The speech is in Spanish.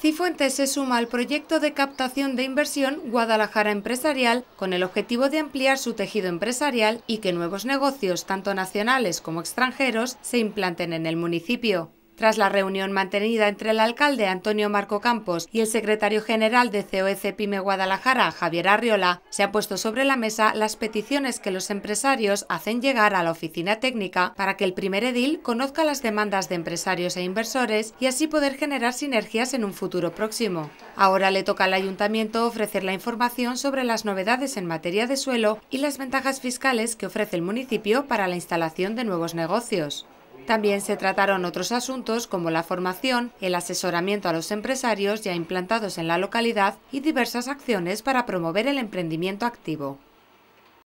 Cifuentes se suma al proyecto de captación de inversión Guadalajara Empresarial con el objetivo de ampliar su tejido empresarial y que nuevos negocios, tanto nacionales como extranjeros, se implanten en el municipio. Tras la reunión mantenida entre el alcalde Antonio Marco Campos y el secretario general de COEC PYME Guadalajara, Javier Arriola, se han puesto sobre la mesa las peticiones que los empresarios hacen llegar a la oficina técnica para que el primer edil conozca las demandas de empresarios e inversores y así poder generar sinergias en un futuro próximo. Ahora le toca al ayuntamiento ofrecer la información sobre las novedades en materia de suelo y las ventajas fiscales que ofrece el municipio para la instalación de nuevos negocios. También se trataron otros asuntos como la formación, el asesoramiento a los empresarios ya implantados en la localidad y diversas acciones para promover el emprendimiento activo.